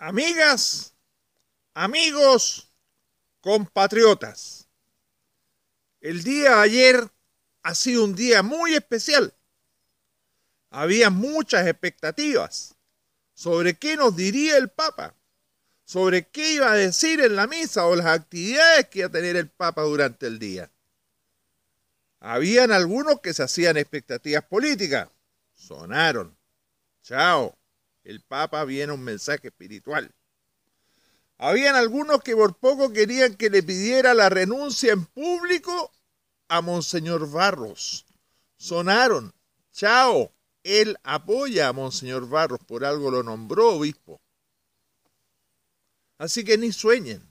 Amigas, amigos, compatriotas, el día de ayer ha sido un día muy especial. Había muchas expectativas sobre qué nos diría el Papa, sobre qué iba a decir en la misa o las actividades que iba a tener el Papa durante el día. Habían algunos que se hacían expectativas políticas. Sonaron. Chao el Papa viene un mensaje espiritual. Habían algunos que por poco querían que le pidiera la renuncia en público a Monseñor Barros. Sonaron, chao, él apoya a Monseñor Barros, por algo lo nombró obispo. Así que ni sueñen,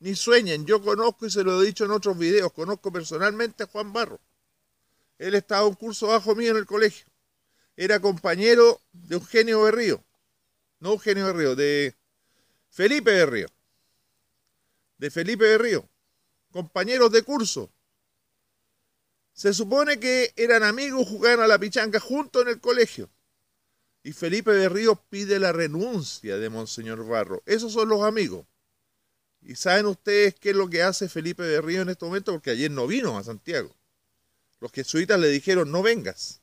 ni sueñen. Yo conozco, y se lo he dicho en otros videos, conozco personalmente a Juan Barros. Él estaba un curso bajo mío en el colegio era compañero de Eugenio Berrío. No Eugenio Berrío, de Felipe Berrío. De Felipe Berrío. Compañeros de curso. Se supone que eran amigos, jugaban a la pichanga juntos en el colegio. Y Felipe Berrío pide la renuncia de Monseñor Barro. Esos son los amigos. ¿Y saben ustedes qué es lo que hace Felipe Berrío en este momento? Porque ayer no vino a Santiago. Los jesuitas le dijeron, no vengas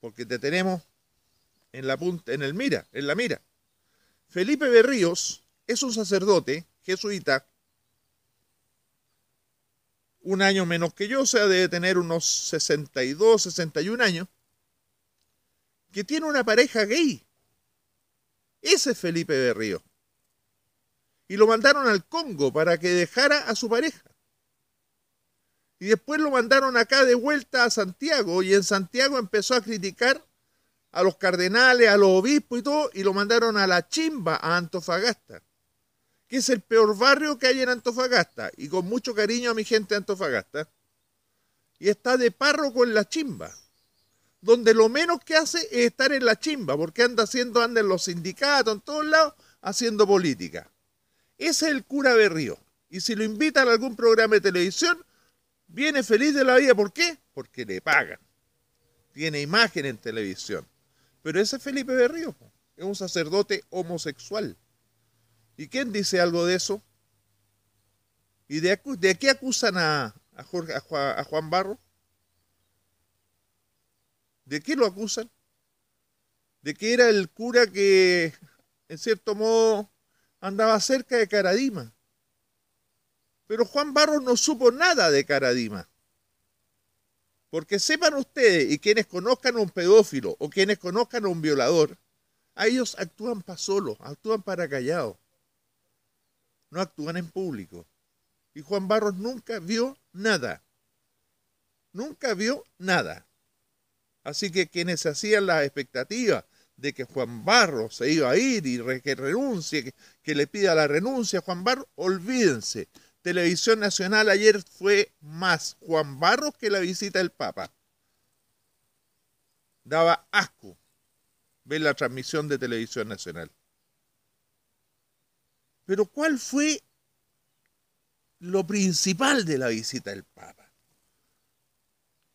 porque te tenemos en la punta, en el mira, en la mira. Felipe Berríos es un sacerdote jesuita, un año menos que yo, o sea, debe tener unos 62, 61 años, que tiene una pareja gay. Ese es Felipe Berríos. Y lo mandaron al Congo para que dejara a su pareja. Y después lo mandaron acá de vuelta a Santiago y en Santiago empezó a criticar a los cardenales, a los obispos y todo, y lo mandaron a la chimba, a Antofagasta, que es el peor barrio que hay en Antofagasta, y con mucho cariño a mi gente de Antofagasta, y está de párroco en la chimba, donde lo menos que hace es estar en la chimba, porque anda haciendo, anda en los sindicatos, en todos lados, haciendo política. Ese es el cura de Río. Y si lo invitan a algún programa de televisión, Viene feliz de la vida, ¿por qué? Porque le pagan. Tiene imagen en televisión. Pero ese Felipe Berrío es un sacerdote homosexual. ¿Y quién dice algo de eso? ¿Y de, qué acusan a, a Juan Barro? ¿De qué lo acusan? De que era el cura que, en cierto modo, andaba cerca de Caradima. Pero Juan Barros no supo nada de Caradima. Porque sepan ustedes y quienes conozcan a un pedófilo o quienes conozcan a un violador, a ellos actúan para solo, actúan para callado. No actúan en público. Y Juan Barros nunca vio nada. Nunca vio nada. Así que quienes hacían la expectativa de que Juan Barros se iba a ir y que renuncie, que, le pida la renuncia Juan Barros, olvídense. Televisión Nacional ayer fue más Juan Barros que la visita del Papa. Daba asco ver la transmisión de Televisión Nacional. Pero ¿cuál fue lo principal de la visita del Papa?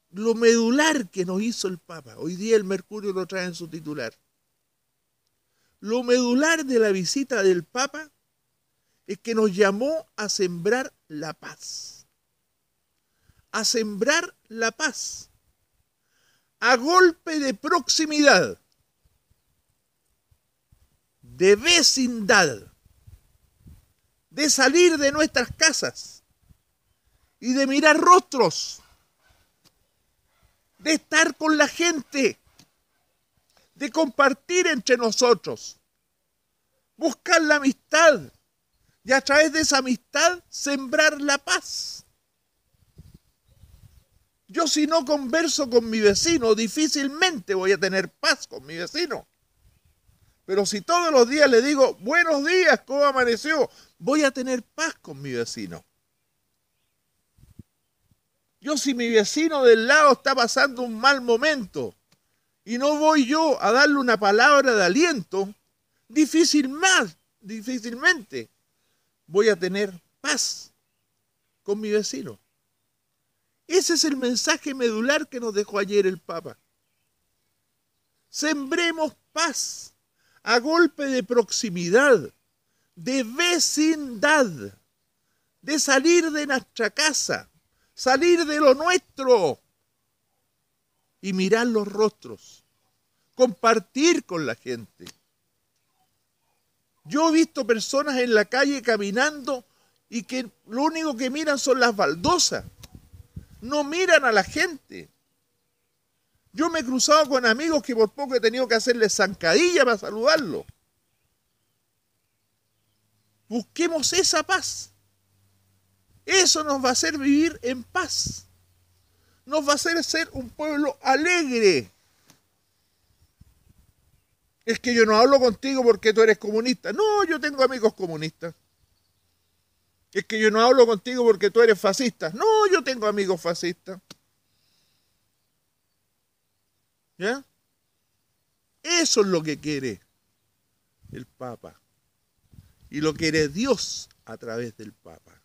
Lo medular que nos hizo el Papa. Hoy día el Mercurio lo trae en su titular. Lo medular de la visita del Papa es que nos llamó a sembrar la paz. A sembrar la paz. A golpe de proximidad. De vecindad. De salir de nuestras casas. Y de mirar rostros. De estar con la gente. De compartir entre nosotros. Buscar la amistad y a través de esa amistad sembrar la paz. Yo si no converso con mi vecino, difícilmente voy a tener paz con mi vecino. Pero si todos los días le digo, buenos días, ¿cómo amaneció? Voy a tener paz con mi vecino. Yo si mi vecino del lado está pasando un mal momento y no voy yo a darle una palabra de aliento, difícil más, difícilmente voy a tener paz con mi vecino. Ese es el mensaje medular que nos dejó ayer el Papa. Sembremos paz a golpe de proximidad, de vecindad, de salir de nuestra casa, salir de lo nuestro y mirar los rostros, compartir con la gente. Yo he visto personas en la calle caminando y que lo único que miran son las baldosas. No miran a la gente. Yo me he cruzado con amigos que por poco he tenido que hacerles zancadilla para saludarlo. Busquemos esa paz. Eso nos va a hacer vivir en paz. Nos va a hacer ser un pueblo alegre es que yo no hablo contigo porque tú eres comunista. No, yo tengo amigos comunistas. Es que yo no hablo contigo porque tú eres fascista. No, yo tengo amigos fascistas. ¿Ya? Eso es lo que quiere el Papa. Y lo quiere Dios a través del Papa.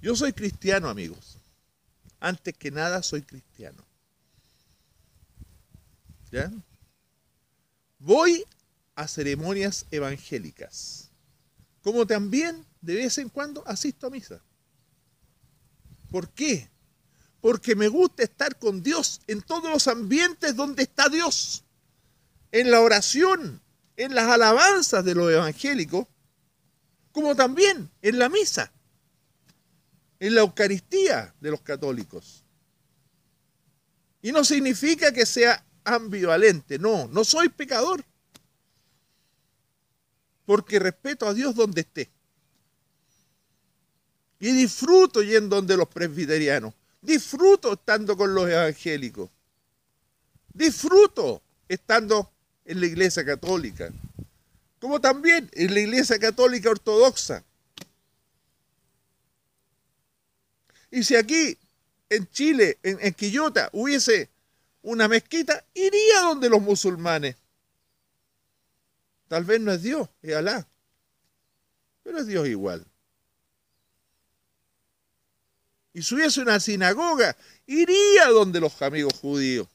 Yo soy cristiano, amigos. Antes que nada, soy cristiano. ¿Ya? voy a ceremonias evangélicas, como también de vez en cuando asisto a misa. ¿Por qué? Porque me gusta estar con Dios en todos los ambientes donde está Dios, en la oración, en las alabanzas de los evangélicos, como también en la misa, en la Eucaristía de los católicos. Y no significa que sea ambivalente. No, no soy pecador. Porque respeto a Dios donde esté. Y disfruto yendo donde los presbiterianos. Disfruto estando con los evangélicos. Disfruto estando en la iglesia católica. Como también en la iglesia católica ortodoxa. Y si aquí, en Chile, en, en Quillota, hubiese una mezquita, iría donde los musulmanes. Tal vez no es Dios, es Alá, pero es Dios igual. Y si hubiese una sinagoga, iría donde los amigos judíos.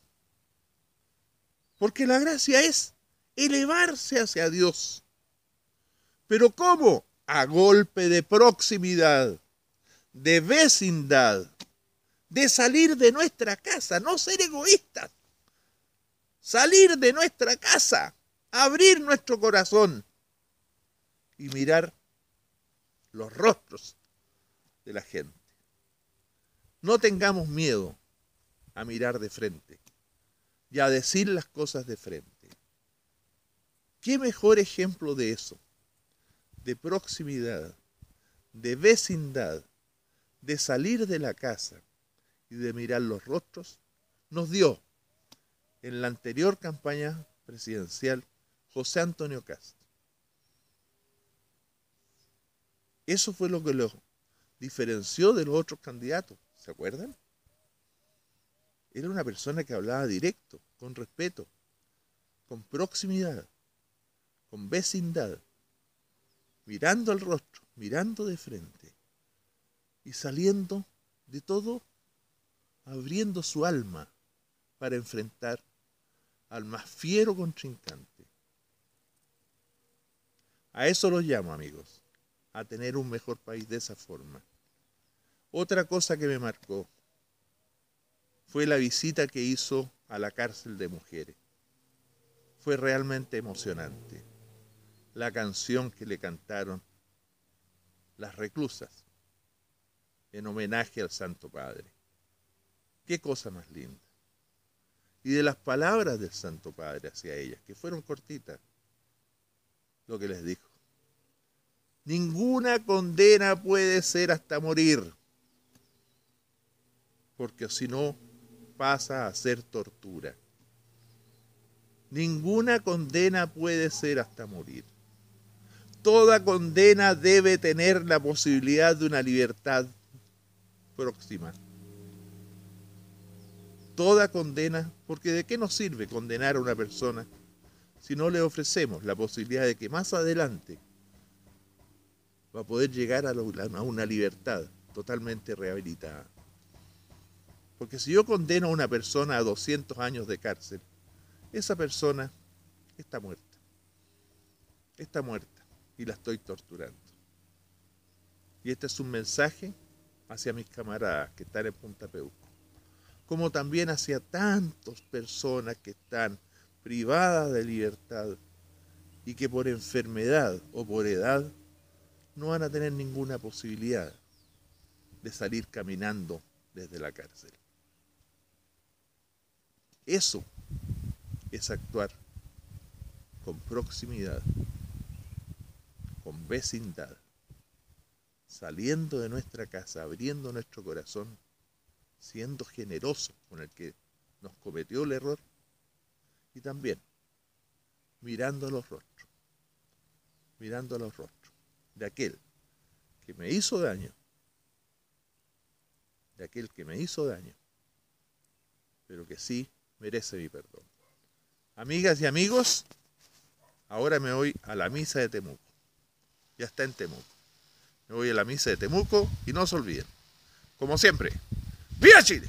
Porque la gracia es elevarse hacia Dios. Pero ¿cómo? A golpe de proximidad, de vecindad de salir de nuestra casa, no ser egoístas. Salir de nuestra casa, abrir nuestro corazón y mirar los rostros de la gente. No tengamos miedo a mirar de frente y a decir las cosas de frente. ¿Qué mejor ejemplo de eso? De proximidad, de vecindad, de salir de la casa, y de mirar los rostros, nos dio en la anterior campaña presidencial José Antonio Castro. Eso fue lo que lo diferenció de los otros candidatos, ¿se acuerdan? Era una persona que hablaba directo, con respeto, con proximidad, con vecindad, mirando al rostro, mirando de frente y saliendo de todo abriendo su alma para enfrentar al más fiero contrincante. A eso los llamo, amigos, a tener un mejor país de esa forma. Otra cosa que me marcó fue la visita que hizo a la cárcel de mujeres. Fue realmente emocionante. La canción que le cantaron las reclusas en homenaje al Santo Padre. Qué cosa más linda. Y de las palabras del Santo Padre hacia ellas, que fueron cortitas, lo que les dijo. Ninguna condena puede ser hasta morir, porque si no pasa a ser tortura. Ninguna condena puede ser hasta morir. Toda condena debe tener la posibilidad de una libertad próxima toda condena, porque ¿de qué nos sirve condenar a una persona si no le ofrecemos la posibilidad de que más adelante va a poder llegar a, una libertad totalmente rehabilitada? Porque si yo condeno a una persona a 200 años de cárcel, esa persona está muerta. Está muerta y la estoy torturando. Y este es un mensaje hacia mis camaradas que están en Punta Peuco como también hacia tantas personas que están privadas de libertad y que por enfermedad o por edad no van a tener ninguna posibilidad de salir caminando desde la cárcel. Eso es actuar con proximidad, con vecindad, saliendo de nuestra casa, abriendo nuestro corazón siendo generoso con el que nos cometió el error y también mirando los rostros, mirando los rostros de aquel que me hizo daño, de aquel que me hizo daño, pero que sí merece mi perdón. Amigas y amigos, ahora me voy a la misa de Temuco. Ya está en Temuco. Me voy a la misa de Temuco y no se olviden, como siempre, Via, Chile!